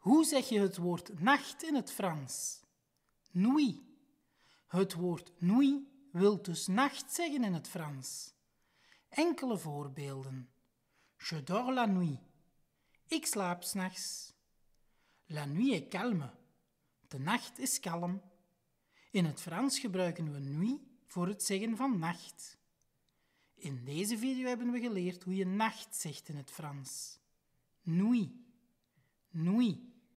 Hoe zeg je het woord nacht in het Frans? Nuit. Het woord nuit wil dus nacht zeggen in het Frans. Enkele voorbeelden. Je dors la nuit. Ik slaap s'nachts. La nuit est calme. De nacht is kalm. In het Frans gebruiken we nuit voor het zeggen van nacht. In deze video hebben we geleerd hoe je nacht zegt in het Frans. Nuit. Nuit.